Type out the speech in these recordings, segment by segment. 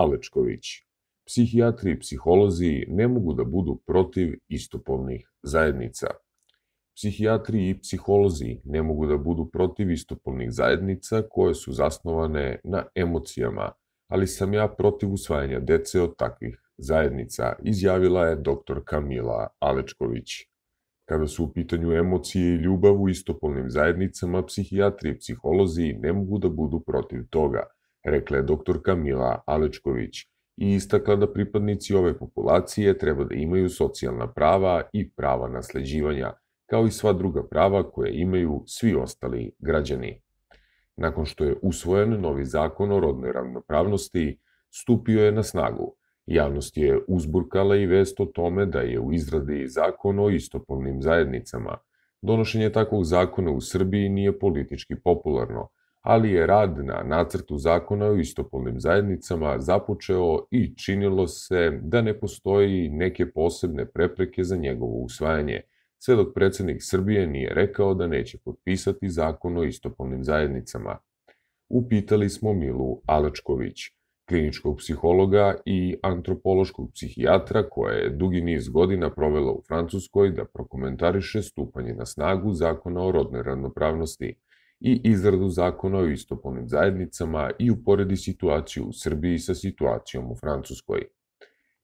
Alečković. Psihijatri i psiholozi ne mogu da budu protiv istopolnih zajednica. Psihijatri i psiholozi ne mogu da budu protiv istopolnih zajednica koje su zasnovane na emocijama, ali sam ja protiv usvajanja dece od takvih zajednica, izjavila je dr. Kamila Alečković. Kada su u pitanju emocije i ljubav u istopolnim zajednicama, psihijatri i psiholozi ne mogu da budu protiv toga – rekla je doktorka Mila Alečković i istakla da pripadnici ove populacije treba da imaju socijalna prava i prava nasleđivanja, kao i sva druga prava koje imaju svi ostali građani. Nakon što je usvojen novi zakon o rodnoj ravnopravnosti, stupio je na snagu. Javnost je uzburkala i vest o tome da je u izradi zakon o istopolnim zajednicama. Donošenje takvog zakona u Srbiji nije politički popularno – ali je rad na nacrtu zakona o istopolnim zajednicama započeo i činilo se da ne postoji neke posebne prepreke za njegovo usvajanje, sve dok predsednik Srbije nije rekao da neće potpisati zakon o istopolnim zajednicama. Upitali smo Milu Alačković, kliničkog psihologa i antropološkog psihijatra koja je dugi niz godina provela u Francuskoj da prokomentariše stupanje na snagu zakona o rodnoj ravnopravnosti – i izradu zakona o istopolnim zajednicama i uporedi situaciju u Srbiji sa situacijom u Francuskoj.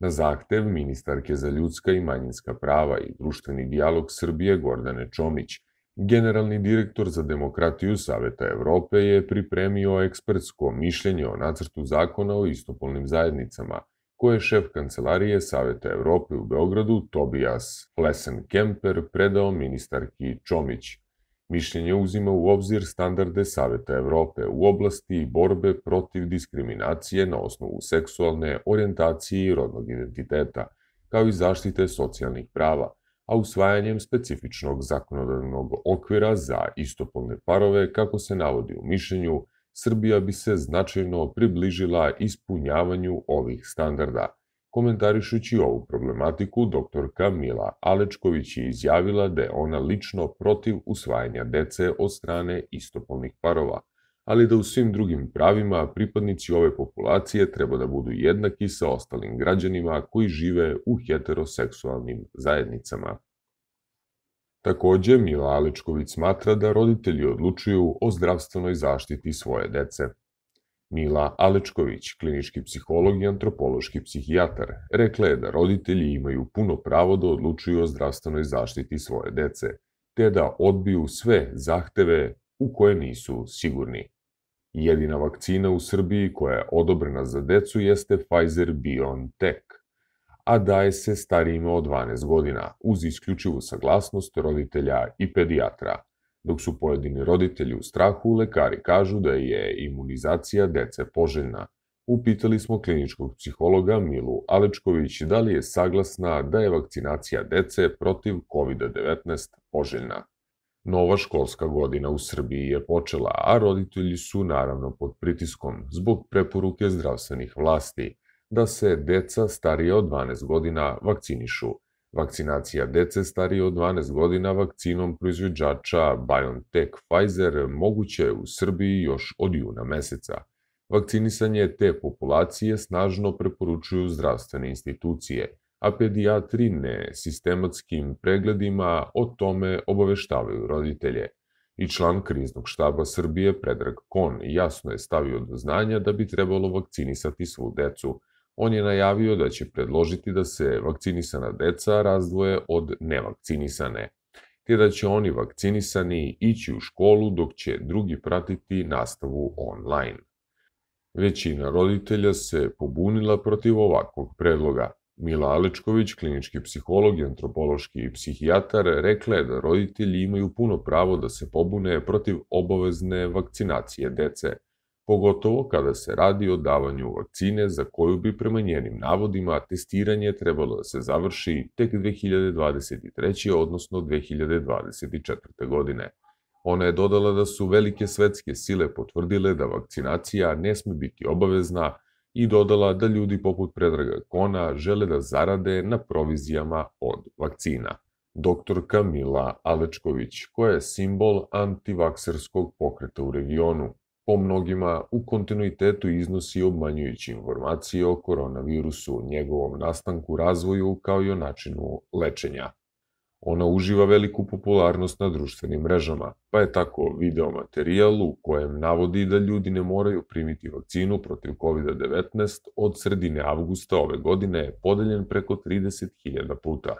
Na zahtev ministarke za ljudska i manjinska prava i društveni dijalog Srbije Gordane Čomić, generalni direktor za demokratiju Saveta Evrope je pripremio ekspertsko mišljenje o nacrtu zakona o istopolnim zajednicama, koje je šef Kancelarije Saveta Evrope u Beogradu Tobias Lesen-Kemper predao ministarki Čomić – Mišljenje uzima u obzir standarde Saveta Evrope u oblasti borbe protiv diskriminacije na osnovu seksualne orijentacije i rodnog identiteta, kao i zaštite socijalnih prava, a usvajanjem specifičnog zakonodavnog okvira za istopolne parove, kako se navodi u mišljenju, Srbija bi se značajno približila ispunjavanju ovih standarda – Komentarišući ovu problematiku, doktorka Mila Alečković je izjavila da je ona lično protiv usvajanja dece od strane istopolnih parova, ali da u svim drugim pravima pripadnici ove populacije treba da budu jednaki sa ostalim građanima koji žive u heteroseksualnim zajednicama. Takođe, Mila Alečković smatra da roditelji odlučuju o zdravstvenoj zaštiti svoje dece. Mila Alečković, klinički psiholog i antropološki psihijatar, rekla je da roditelji imaju puno pravo da odlučuju o zdravstvenoj zaštiti svoje dece, te da odbiju sve zahteve u koje nisu sigurni. Jedina vakcina u Srbiji koja je odobrena za decu jeste Pfizer-BioNTech, a daje se starijima od 12 godina uz isključivu saglasnost roditelja i pedijatra – dok su pojedini roditelji u strahu, lekari kažu da je imunizacija dece poželjna. Upitali smo kliničkog psihologa Milu Alečković da li je saglasna da je vakcinacija dece protiv COVID-19 poželjna. Nova školska godina u Srbiji je počela, a roditelji su naravno pod pritiskom zbog preporuke zdravstvenih vlasti da se deca starije od 12 godina vakcinišu – Vakcinacija dece starije od 12 godina vakcinom proizvođača BioNTech Pfizer moguće je u Srbiji još od juna meseca. Vakcinisanje te populacije snažno preporučuju zdravstvene institucije – a pedijatri ne sistematskim pregledima o tome obaveštavaju roditelje. I član kriznog štaba Srbije Predrag Kon jasno je stavio do znanja da bi trebalo vakcinisati svu decu, On je najavio da će predložiti da se vakcinisana deca razdvoje od nevakcinisane, te da će oni vakcinisani ići u školu dok će drugi pratiti nastavu online. Većina roditelja se pobunila protiv ovakvog predloga. Mila Alečković, klinički psiholog, antropološki i psihijatar, rekla je da roditelji imaju puno pravo da se pobune protiv obavezne vakcinacije dece – pogotovo kada se radi o davanju vakcine za koju bi prema njenim navodima testiranje trebalo da se završi tek 2023. odnosno 2024. godine. Ona je dodala da su velike svetske sile potvrdile da vakcinacija ne sme biti obavezna i dodala da ljudi poput Predraga Kona žele da zarade na provizijama od vakcina. Doktor Kamila Alečković, koja je simbol antivakserskog pokreta u regionu, po mnogima u kontinuitetu iznosi obmanjujući informacije o koronavirusu, njegovom nastanku, razvoju kao i o načinu lečenja. Ona uživa veliku popularnost na društvenim mrežama, pa je tako video materijal u kojem navodi da ljudi ne moraju primiti vakcinu protiv COVID-19 od sredine avgusta ove godine je podeljen preko 30.000 puta.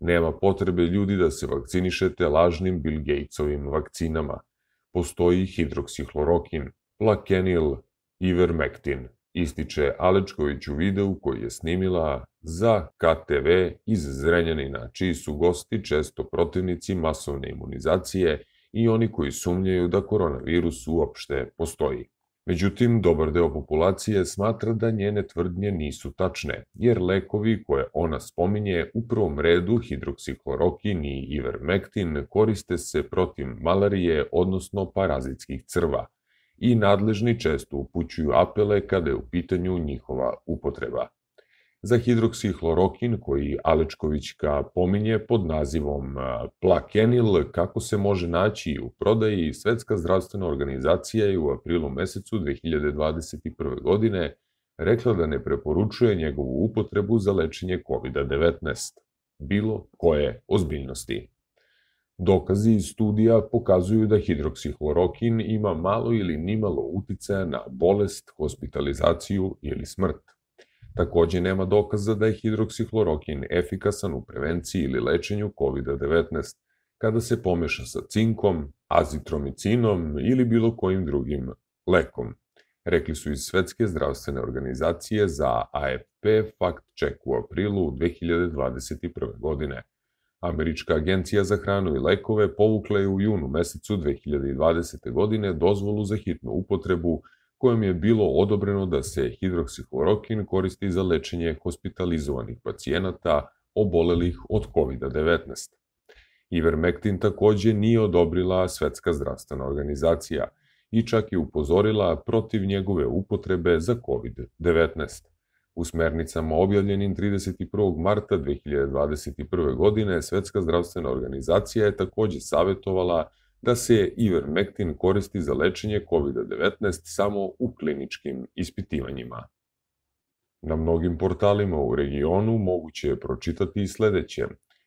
Nema potrebe ljudi da se vakcinišete lažnim Bill Gatesovim vakcinama – Postoji hidroksihlorokin, lakenil, ivermektin, ističe Alečković u videu koji je snimila za KTV iz Zrenjanina, čiji su gosti često protivnici masovne imunizacije i oni koji sumnjaju da koronavirus uopšte postoji. Međutim, dobar deo populacije smatra da njene tvrdnje nisu tačne, jer lekovi koje ona spominje u prvom redu hidroksiklorokin i ivermektin koriste se protiv malarije, odnosno parazitskih crva, i nadležni često upućuju apele kada je u pitanju njihova upotreba za hidroksihlorokin koji Alečkovićka pominje pod nazivom e, plakenil kako se može naći u prodaji Svetska zdravstvena organizacija je u aprilu mesecu 2021. godine rekla da ne preporučuje njegovu upotrebu za lečenje COVID-19, bilo koje ozbiljnosti. Dokazi iz studija pokazuju da hidroksihlorokin ima malo ili nimalo uticaja na bolest, hospitalizaciju ili smrt. Takođe nema dokaza da je hidroksihlorokin efikasan u prevenciji ili lečenju COVID-19 kada se pomeša sa cinkom, azitromicinom ili bilo kojim drugim lekom, rekli su iz Svetske zdravstvene organizacije za AFP Fact Check u aprilu 2021. godine. Američka agencija za hranu i lekove povukla je u junu mesecu 2020. godine dozvolu za hitnu upotrebu kojom je bilo odobreno da se hidroksihlorokin koristi za lečenje hospitalizovanih pacijenata obolelih od COVID-19. Ivermectin takođe nije odobrila Svetska zdravstvena organizacija i čak je upozorila protiv njegove upotrebe za COVID-19. U smernicama objavljenim 31. marta 2021. godine Svetska zdravstvena organizacija je takođe savjetovala da se ivermektin koristi za lečenje COVID-19 samo u kliničkim ispitivanjima. Na mnogim portalima u regionu moguće je pročitati i sledeće.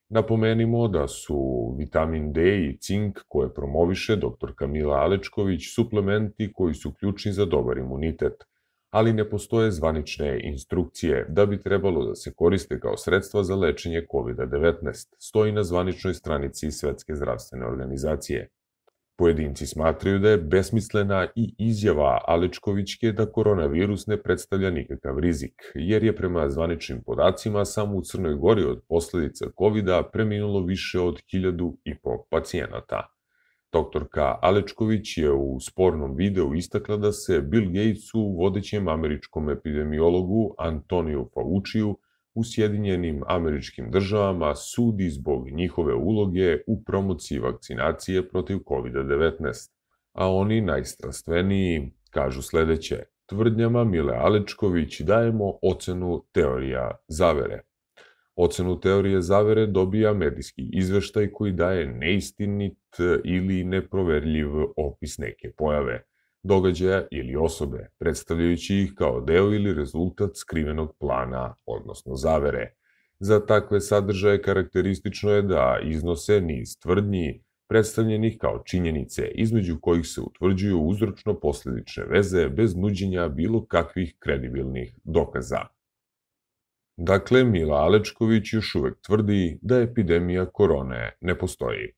Napomenimo da su vitamin D i cink koje promoviše dr. Kamila Alečković suplementi koji su ključni za dobar imunitet, ali ne postoje zvanične instrukcije da bi trebalo da se koriste kao sredstva za lečenje COVID-19, stoji na zvaničnoj stranici Svetske zdravstvene organizacije. Pojedinci smatraju da je besmislena i izjava Alečkovićke da koronavirus ne predstavlja nikakav rizik, jer je prema zvaničnim podacima samo u Crnoj Gori od posledica covid preminulo više od 1500 pacijenata. Doktorka Alečković je u spornom videu istakla da se Bill Gatesu, vodećem američkom epidemiologu Antoniju Fauciju, u Sjedinjenim američkim državama sudi zbog njihove uloge u promociji vakcinacije protiv COVID-19, a oni najstrastveniji kažu sledeće. Tvrdnjama Mile Alečković dajemo ocenu teorija zavere. Ocenu teorije zavere dobija medijski izveštaj koji daje neistinit ili neproverljiv opis neke pojave – događaja ili osobe, predstavljajući ih kao deo ili rezultat skrivenog plana, odnosno zavere. Za takve sadržaje karakteristično je da iznose niz tvrdnji, predstavljenih kao činjenice, između kojih se utvrđuju uzročno-posledične veze bez nuđenja bilo kakvih kredibilnih dokaza. Dakle, Mila Alečković još uvek tvrdi da epidemija korone ne postoji.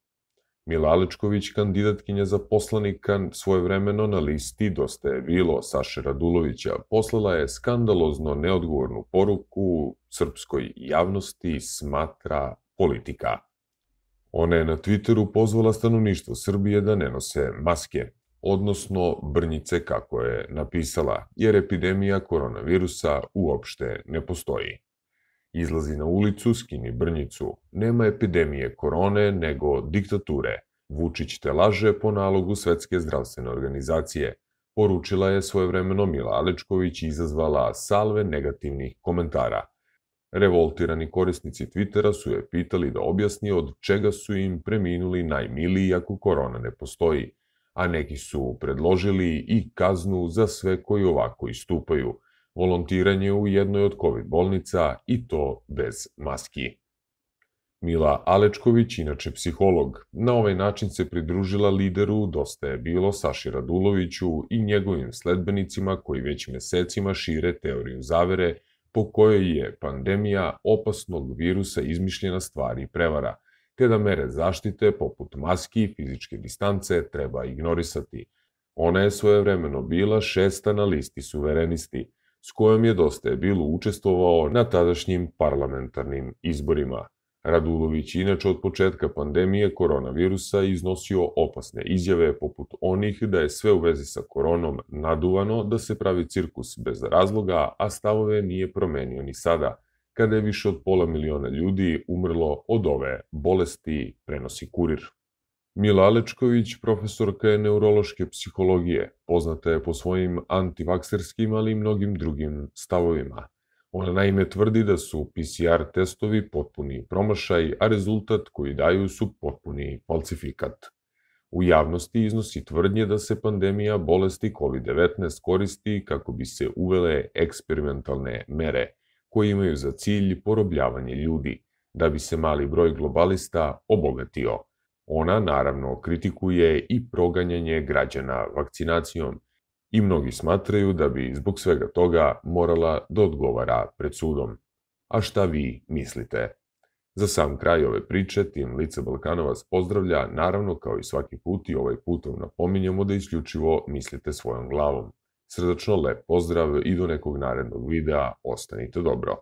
Mila Alečković, kandidatkinja za poslanika, svojevremeno na listi Dosta je bilo Saše Radulovića, poslala je skandalozno neodgovornu poruku srpskoj javnosti smatra politika. Ona je na Twitteru pozvala stanovništvo Srbije da ne nose maske, odnosno brnjice kako je napisala, jer epidemija koronavirusa uopšte ne postoji. Izlazi na ulicu, skini brnjicu. Nema epidemije korone, nego diktature. Vučić te laže po nalogu Svetske zdravstvene organizacije. Poručila je svojevremeno Mila Alečković i izazvala salve negativnih komentara. Revoltirani korisnici Twittera su je pitali da objasni od čega su im preminuli najmiliji ako korona ne postoji, a neki su predložili i kaznu za sve koji ovako istupaju – volontiranje u jednoj od COVID bolnica i to bez maski. Mila Alečković, inače psiholog, na ovaj način se pridružila lideru Dosta je bilo Saši Raduloviću i njegovim sledbenicima koji već mesecima šire teoriju zavere po kojoj je pandemija opasnog virusa izmišljena stvari i prevara, te da mere zaštite poput maski i fizičke distance treba ignorisati. Ona je svojevremeno bila šesta na listi suverenisti – s kojom je dosta je bilo učestvovao na tadašnjim parlamentarnim izborima. Radulović inače od početka pandemije koronavirusa iznosio opasne izjave poput onih da je sve u vezi sa koronom naduvano, da se pravi cirkus bez razloga, a stavove nije promenio ni sada, kada je više od pola miliona ljudi umrlo od ove bolesti, prenosi kurir. Mila Alečković, profesorka je neurološke psihologije, poznata je po svojim antivakserskim, ali i mnogim drugim stavovima. Ona naime tvrdi da su PCR testovi potpuni promašaj, a rezultat koji daju su potpuni falsifikat. U javnosti iznosi tvrdnje da se pandemija bolesti COVID-19 koristi kako bi se uvele eksperimentalne mere, koje imaju za cilj porobljavanje ljudi, da bi se mali broj globalista obogatio – Ona naravno kritikuje i proganjanje građana vakcinacijom i mnogi smatraju da bi zbog svega toga morala da odgovara pred sudom. A šta vi mislite? Za sam kraj ove priče, tim Lica Balkana vas pozdravlja, naravno kao i svaki put i ovaj put vam napominjamo da isključivo mislite svojom glavom. Srdačno lep pozdrav i do nekog narednog videa, ostanite dobro.